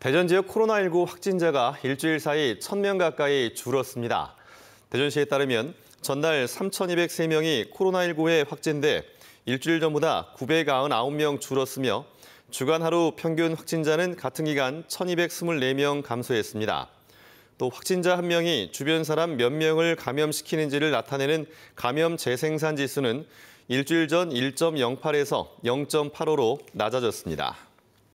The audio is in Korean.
대전 지역 코로나19 확진자가 일주일 사이 1,000명 가까이 줄었습니다. 대전시에 따르면 전날 3,203명이 코로나19에 확진돼 일주일 전보다 999명 줄었으며 주간 하루 평균 확진자는 같은 기간 1,224명 감소했습니다. 또 확진자 한 명이 주변 사람 몇 명을 감염시키는지를 나타내는 감염 재생산 지수는 일주일 전 1.08에서 0.85로 낮아졌습니다.